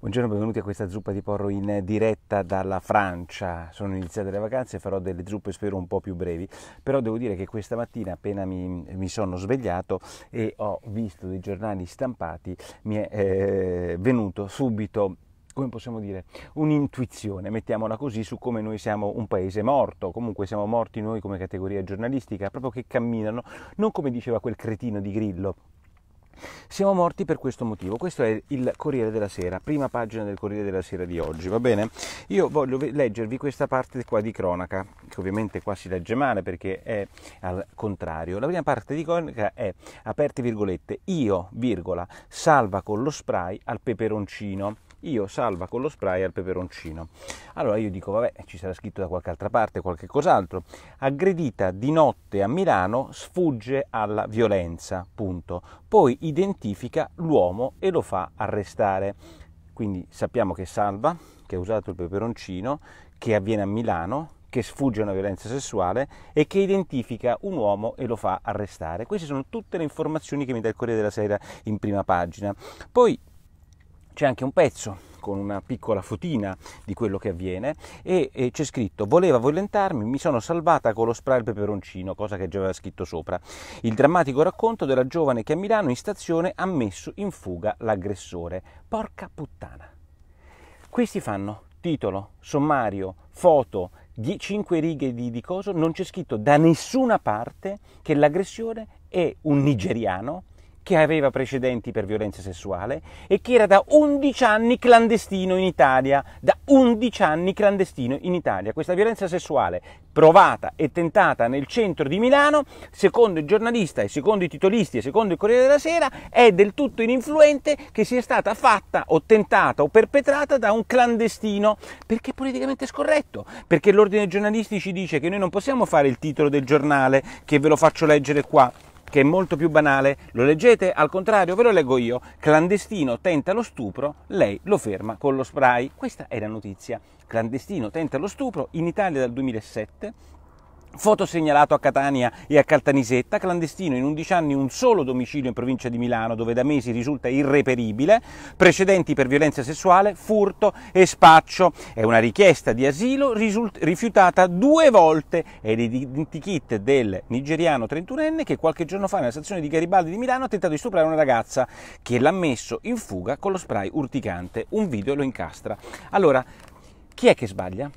Buongiorno, benvenuti a questa zuppa di porro in diretta dalla Francia. Sono iniziate le vacanze, farò delle zuppe spero un po' più brevi, però devo dire che questa mattina appena mi, mi sono svegliato e ho visto dei giornali stampati, mi è eh, venuto subito come possiamo dire, un'intuizione, mettiamola così, su come noi siamo un paese morto, comunque siamo morti noi come categoria giornalistica, proprio che camminano, non come diceva quel cretino di Grillo, siamo morti per questo motivo. Questo è il Corriere della Sera, prima pagina del Corriere della Sera di oggi, va bene? Io voglio leggervi questa parte qua di cronaca, che ovviamente qua si legge male perché è al contrario. La prima parte di cronaca è, aperte virgolette, io, virgola, salva con lo spray al peperoncino io salva con lo spray al peperoncino. Allora io dico, vabbè, ci sarà scritto da qualche altra parte, qualche cos'altro. Aggredita di notte a Milano, sfugge alla violenza, punto. Poi identifica l'uomo e lo fa arrestare. Quindi sappiamo che salva, che ha usato il peperoncino, che avviene a Milano, che sfugge a una violenza sessuale e che identifica un uomo e lo fa arrestare. Queste sono tutte le informazioni che mi dà il Corriere della Sera in prima pagina. Poi c'è anche un pezzo con una piccola fotina di quello che avviene e, e c'è scritto voleva violentarmi mi sono salvata con lo spray al peperoncino cosa che già aveva scritto sopra il drammatico racconto della giovane che a Milano in stazione ha messo in fuga l'aggressore porca puttana questi fanno titolo sommario foto 5 righe di, di coso non c'è scritto da nessuna parte che l'aggressione è un nigeriano che aveva precedenti per violenza sessuale e che era da 11 anni clandestino in Italia, da 11 anni clandestino in Italia. Questa violenza sessuale provata e tentata nel centro di Milano, secondo il giornalista e secondo i titolisti e secondo il Corriere della Sera, è del tutto ininfluente che sia stata fatta o tentata o perpetrata da un clandestino, perché è politicamente scorretto, perché l'ordine giornalisti ci dice che noi non possiamo fare il titolo del giornale che ve lo faccio leggere qua che è molto più banale. Lo leggete? Al contrario, ve lo leggo io. Clandestino tenta lo stupro, lei lo ferma con lo spray. Questa è la notizia. Clandestino tenta lo stupro in Italia dal 2007 Fotosegnalato a Catania e a Caltanisetta, clandestino in 11 anni un solo domicilio in provincia di Milano dove da mesi risulta irreperibile, precedenti per violenza sessuale, furto e spaccio. È una richiesta di asilo risult- rifiutata due volte ed identikit del nigeriano trentunenne che qualche giorno fa nella stazione di Garibaldi di Milano ha tentato di stuprare una ragazza che l'ha messo in fuga con lo spray urticante. Un video lo incastra. Allora, chi è che sbaglia?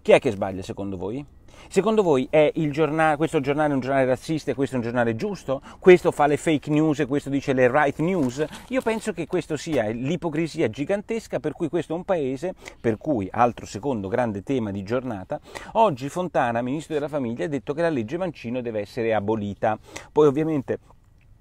Chi è che sbaglia secondo voi? Secondo voi giornale, questo giornale è un giornale razzista e questo è un giornale giusto? Questo fa le fake news e questo dice le right news? Io penso che questo sia l'ipocrisia gigantesca per cui questo è un paese, per cui, altro secondo grande tema di giornata, oggi Fontana, ministro della famiglia, ha detto che la legge Mancino deve essere abolita. Poi ovviamente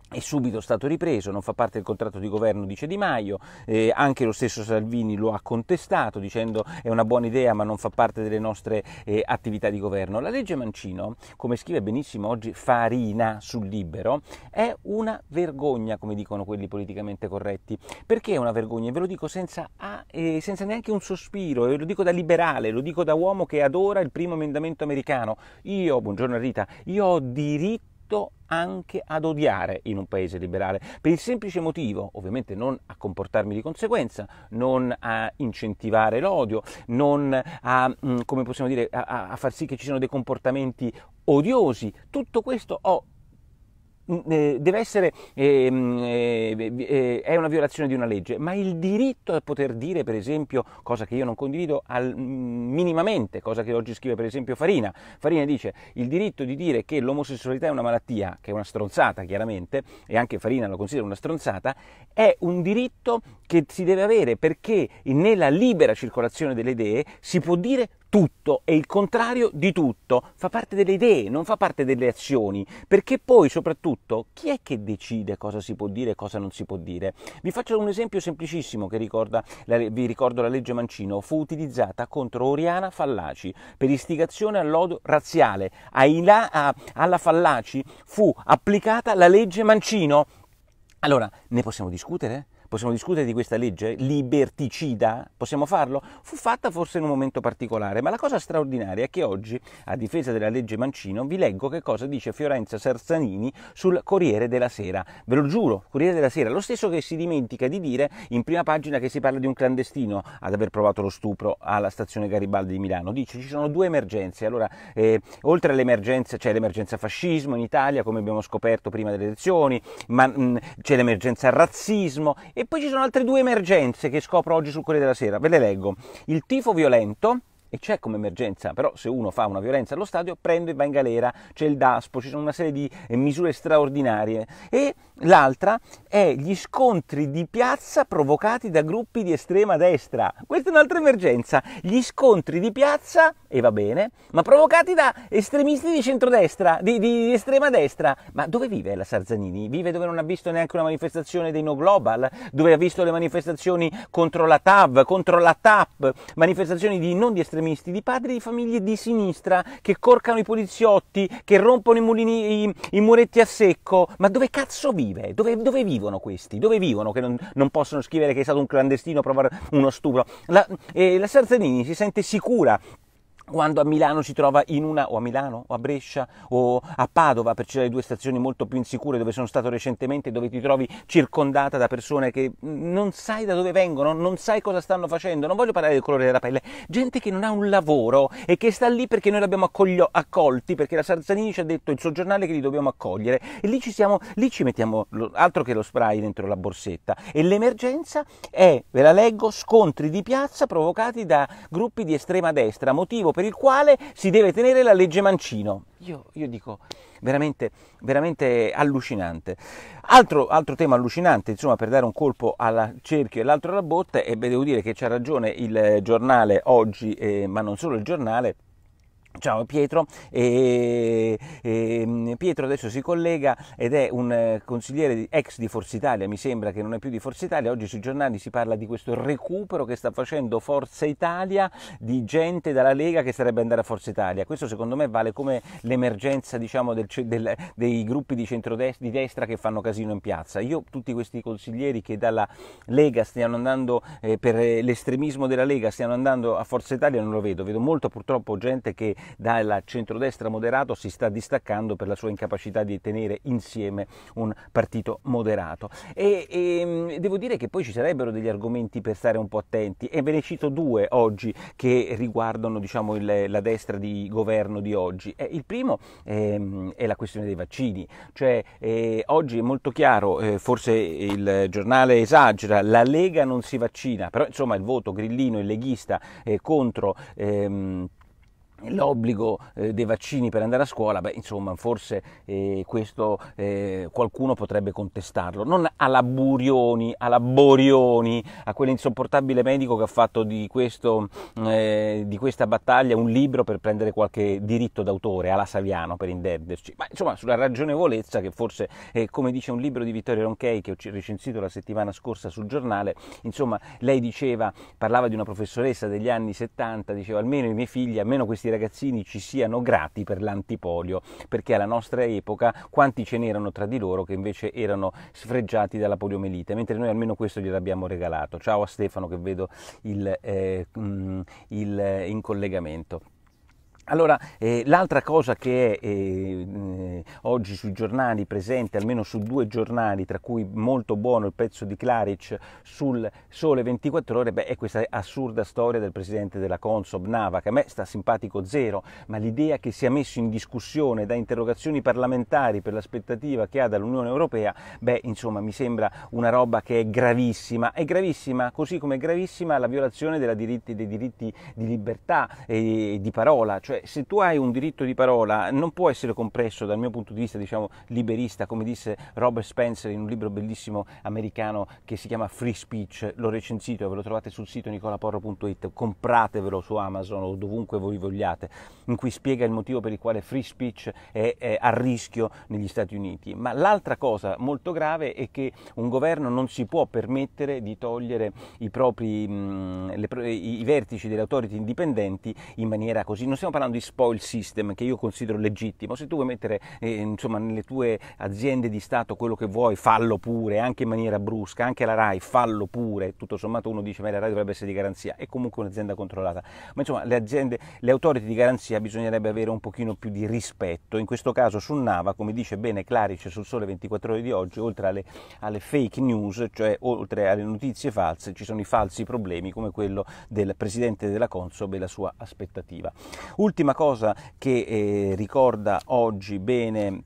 è subito stato ripreso, non fa parte del contratto di governo, dice Di Maio, eh, anche lo stesso Salvini lo ha contestato dicendo è una buona idea ma non fa parte delle nostre eh, attività di governo. La legge Mancino, come scrive benissimo oggi Farina sul Libero, è una vergogna, come dicono quelli politicamente corretti. Perché è una vergogna? Ve lo dico senza, ah, eh, senza neanche un sospiro, ve lo dico da liberale, lo dico da uomo che adora il primo emendamento americano. Io, buongiorno Rita, io ho diritto diritto anche ad odiare in un paese liberale, per il semplice motivo, ovviamente non a comportarmi di conseguenza, non a incentivare l'odio, non a, mm, come possiamo dire, a, a far sì che ci siano dei comportamenti odiosi, tutto questo ho eh, deve essere, ehm, eh, eh, è una violazione di una legge, ma il diritto a poter dire, per esempio, cosa che io non condivido al, mm, minimamente, cosa che oggi scrive per esempio Farina. Farina dice il diritto di dire che l'omosessualità è una malattia, che è una stronzata chiaramente, e anche Farina lo considera una stronzata, è un diritto che si deve avere perché nella libera circolazione delle idee si può dire tutto è il contrario di tutto, fa parte delle idee, non fa parte delle azioni, perché poi soprattutto chi è che decide cosa si può dire e cosa non si può dire? Vi faccio un esempio semplicissimo che ricorda, la, vi ricordo la legge Mancino, fu utilizzata contro Oriana Fallaci per istigazione all'odio razziale, Ai Ila, a, alla Fallaci fu applicata la legge Mancino. Allora, ne possiamo discutere? Possiamo discutere di questa legge liberticida? Possiamo farlo? Fu fatta forse in un momento particolare, ma la cosa straordinaria è che oggi, a difesa della legge Mancino, vi leggo che cosa dice Fiorenza Sarzanini sul Corriere della Sera. Ve lo giuro, Corriere della Sera, lo stesso che si dimentica di dire in prima pagina che si parla di un clandestino ad aver provato lo stupro alla stazione Garibaldi di Milano. Dice ci sono due emergenze. Allora, eh, oltre all'emergenza c'è l'emergenza fascismo in Italia, come abbiamo scoperto prima delle elezioni, ma mh, c'è l'emergenza razzismo e poi ci sono altre due emergenze che scopro oggi sul Corriere della Sera, ve le leggo. Il tifo violento e c'è come emergenza, però se uno fa una violenza allo stadio prende e va in galera, c'è il DASPO, ci sono una serie di eh, misure straordinarie e l'altra è gli scontri di piazza provocati da gruppi di estrema destra. Questa è un'altra emergenza, gli scontri di piazza, e va bene, ma provocati da estremisti di centrodestra, di, di estrema destra. Ma dove vive la Sarzanini? Vive dove non ha visto neanche una manifestazione dei No Global, dove ha visto le manifestazioni contro la TAV, contro la TAP, manifestazioni di non di estrema estremisti, di padri di famiglie di sinistra che corcano i poliziotti, che rompono i, mulini, i, i muretti a secco. Ma dove cazzo vive? Dove, dove vivono questi? Dove vivono che non, non, possono scrivere che è stato un clandestino a provare uno stupro? La, eh, la Sarzanini si sente sicura quando a Milano si trova in una, o a Milano, o a Brescia, o a Padova, per citare due stazioni molto più insicure dove sono stato recentemente, dove ti trovi circondata da persone che non sai da dove vengono, non sai cosa stanno facendo, non voglio parlare del colore della pelle, gente che non ha un lavoro e che sta lì perché noi l'abbiamo accoglio, accolti, perché la Sarzanini ci ha detto il suo giornale che li dobbiamo accogliere e lì ci, siamo, lì ci mettiamo altro che lo spray dentro la borsetta e l'emergenza è, ve la leggo, scontri di piazza provocati da gruppi di estrema destra, motivo per il quale si deve tenere la legge Mancino. Io, io dico, veramente, veramente allucinante. Altro, altro, tema allucinante, insomma, per dare un colpo al cerchio e l'altro alla botte, e beh, devo dire che c'ha ragione il eh, giornale oggi, eh, ma non solo il giornale, Ciao Pietro, e, e, mm, Pietro adesso si collega ed è un eh, consigliere ex di Forza Italia, mi sembra che non è più di Forza Italia, oggi sui giornali si parla di questo recupero che sta facendo Forza Italia di gente dalla Lega che sarebbe andata a Forza Italia, questo secondo me vale come l'emergenza diciamo, del, del, dei gruppi di, di destra che fanno casino in piazza, io tutti questi consiglieri che dalla Lega stiano andando eh, per eh, l'estremismo della Lega stiano andando a Forza Italia non lo vedo, vedo molto purtroppo gente che dal centrodestra moderato si sta distaccando per la sua incapacità di tenere insieme un partito moderato. E, e ehm, devo dire che poi ci sarebbero degli argomenti per stare un po' attenti e ve ne cito due oggi che riguardano diciamo, il, la destra di governo di oggi. Eh, il primo ehm, è la questione dei vaccini, cioè eh, oggi è molto chiaro, eh, forse il giornale esagera, la Lega non si vaccina, però insomma il voto grillino e leghista eh, contro... Ehm, l'obbligo eh, dei vaccini per andare a scuola, beh, insomma, forse eh, questo eh, qualcuno potrebbe contestarlo. Non alla Burioni, alla Borioni, a quell'insopportabile medico che ha fatto di, questo, eh, di, questa battaglia un libro per prendere qualche diritto d'autore, alla Saviano per intenderci, ma insomma sulla ragionevolezza che forse, eh, come dice un libro di Vittorio Ronchei che ho recensito la settimana scorsa sul giornale, insomma, lei diceva, parlava di una professoressa degli anni 70, diceva almeno i miei figli, almeno questi questi ragazzini ci siano grati per l'antipolio, perché alla nostra epoca quanti ce n'erano tra di loro che invece erano sfregiati dalla poliomielite, mentre noi almeno questo gliel'abbiamo regalato. Ciao a Stefano che vedo il, eh, mm, il, eh, in collegamento. Allora, eh, l'altra cosa che è eh, oggi sui giornali presente, almeno su due giornali, tra cui molto buono il pezzo di Claric sul Sole 24 Ore, beh, è questa assurda storia del presidente della Consob, Nava, che a me sta simpatico zero, ma l'idea che sia messo in discussione da interrogazioni parlamentari per l'aspettativa che ha dall'Unione Europea, beh, insomma, mi sembra una roba che è gravissima. È gravissima, così come è gravissima la violazione diritti, dei diritti di libertà e eh, di parola, cioè cioè se tu hai un diritto di parola non può essere compresso dal mio punto di vista, diciamo, liberista, come disse Robert Spencer in un libro bellissimo americano che si chiama Free Speech, l'ho recensito, ve lo trovate sul sito nicolaporro.it, compratevelo su Amazon o dovunque voi vogliate, in cui spiega il motivo per il quale free speech è, è a rischio negli Stati Uniti. Ma l'altra cosa molto grave è che un governo non si può permettere di togliere i propri mh, mm, le, i vertici delle autorità indipendenti in maniera così. Non stiamo parlando parlando di spoil system che io considero legittimo, se tu vuoi mettere eh, insomma, nelle tue aziende di Stato quello che vuoi, fallo pure, anche in maniera brusca, anche la RAI, fallo pure, tutto sommato uno dice ma la RAI dovrebbe essere di garanzia, è comunque un'azienda controllata, ma insomma le aziende, le autorità di garanzia bisognerebbe avere un pochino più di rispetto, in questo caso su Nava, come dice bene Clarice sul Sole 24 ore di oggi, oltre alle, alle fake news, cioè oltre alle notizie false, ci sono i falsi problemi come quello del presidente della Consob e la sua aspettativa. Ultimo L'ultima cosa che eh, ricorda oggi bene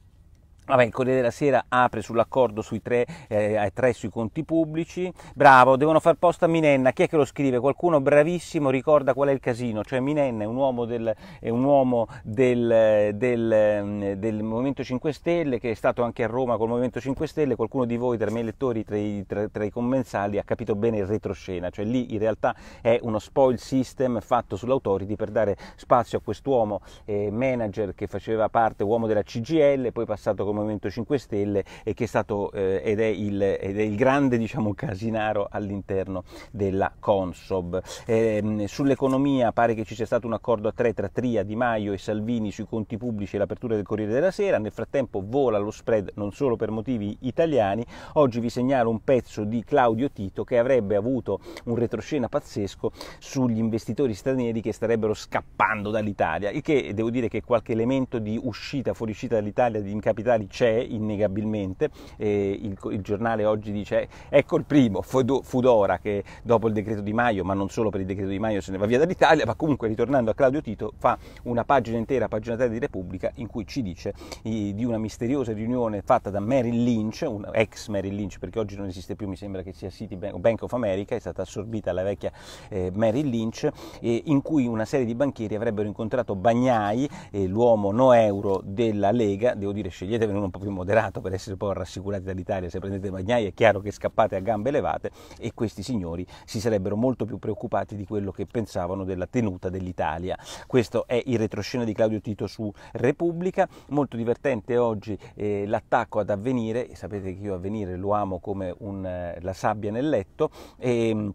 Vabbè, il Corriere della Sera apre sull'accordo sui tre, eh, tre, sui conti pubblici. Bravo, devono far posto a Minenna. Chi è che lo scrive? Qualcuno bravissimo ricorda qual è il casino. Cioè Minenna è un uomo del, è un uomo del, del, del Movimento 5 Stelle che è stato anche a Roma col Movimento 5 Stelle. Qualcuno di voi, tra i miei lettori, tra i, tra, tra i commensali, ha capito bene il retroscena. Cioè lì in realtà è uno spoil system fatto sull'autority per dare spazio a quest'uomo eh, manager che faceva parte, uomo della CGL, poi passato come Movimento 5 Stelle e che è stato eh, ed, è il, ed, è il, grande diciamo, casinaro all'interno della Consob. Eh, sull'economia pare che ci sia stato un accordo a tre tra Tria, Di Maio e Salvini sui conti pubblici e l'apertura del Corriere della Sera, nel frattempo vola lo spread non solo per motivi italiani, oggi vi segnalo un pezzo di Claudio Tito che avrebbe avuto un retroscena pazzesco sugli investitori stranieri che starebbero scappando dall'Italia, il che devo dire che qualche elemento di uscita, fuoriuscita dall'Italia di capitali c'è innegabilmente, eh, il, il, giornale oggi dice ecco il primo, Fudora che dopo il decreto di Maio, ma non solo per il decreto di Maio se ne va via dall'Italia, ma comunque ritornando a Claudio Tito fa una pagina intera, pagina 3 di Repubblica, in cui ci dice eh, di una misteriosa riunione fatta da Merrill Lynch, un, ex Merrill Lynch perché oggi non esiste più, mi sembra che sia Citibank Bank of America, è stata assorbita la vecchia eh, Merrill Lynch, in cui una serie di banchieri avrebbero incontrato Bagnai, eh, l'uomo no euro della Lega, devo dire scegliete essere uno un po' più moderato, per essere un po' rassicurati dall'Italia, se prendete Magnai è chiaro che scappate a gambe levate e questi signori si sarebbero molto più preoccupati di quello che pensavano della tenuta dell'Italia. Questo è il retroscena di Claudio Tito su Repubblica, molto divertente oggi eh, l'attacco ad avvenire, sapete che io avvenire lo amo come un, eh, la sabbia nel letto. E, ehm,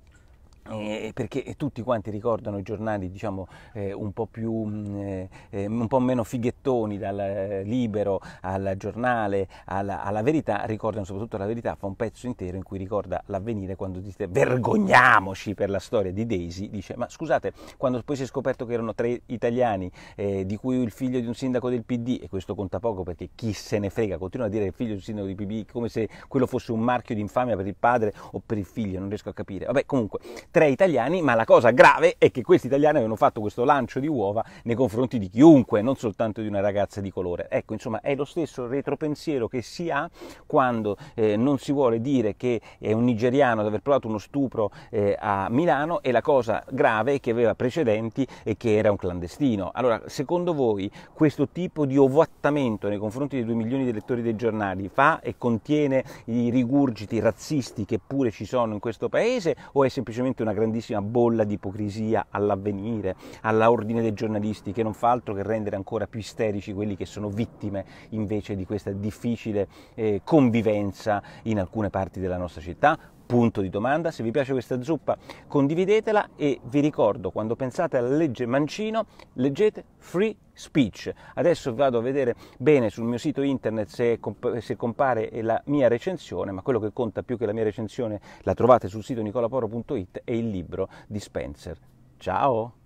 eh, eh, perché eh, tutti quanti ricordano i giornali diciamo, eh, un, po più, mm, eh, eh, un, po meno fighettoni dal Libero al giornale alla, alla, verità ricordano soprattutto la verità fa un pezzo intero in cui ricorda l'avvenire quando dice vergogniamoci per la storia di Daisy dice ma scusate quando poi si è scoperto che erano tre italiani di cui il figlio di un sindaco del PD e questo conta poco perché chi se ne frega continua a dire il figlio di un sindaco del PD come se quello fosse un marchio di infamia per il padre o per il figlio non riesco a capire vabbè comunque tre italiani, ma la cosa grave è che questi italiani avevano fatto questo lancio di uova nei confronti di chiunque, non soltanto di una ragazza di colore. Ecco, insomma, è lo stesso retropensiero che si ha quando eh, non si vuole dire che è un nigeriano ad aver provato uno stupro eh, a Milano e la cosa grave è che aveva precedenti e che era un clandestino. Allora, secondo voi questo tipo di ovattamento nei confronti dei 2 milioni di lettori dei giornali fa e contiene i rigurgiti razzisti che pure ci sono in questo paese o è semplicemente una grandissima bolla di ipocrisia all'avvenire, all'ordine dei giornalisti che non fa altro che rendere ancora più isterici quelli che sono vittime invece di questa difficile eh, convivenza in alcune parti della nostra città, Punto di domanda, se vi piace questa zuppa condividetela e vi ricordo quando pensate alla legge Mancino leggete Free Speech. Adesso vado a vedere bene sul mio sito internet se, se, compare la mia recensione, ma quello che conta più che la mia recensione la trovate sul sito nicolaporo.it e il libro di Spencer. Ciao!